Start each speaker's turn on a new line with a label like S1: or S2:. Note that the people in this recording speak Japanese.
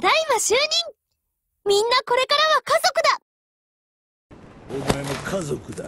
S1: ただいま就任みんなこれからは家
S2: 族だお前も家族だ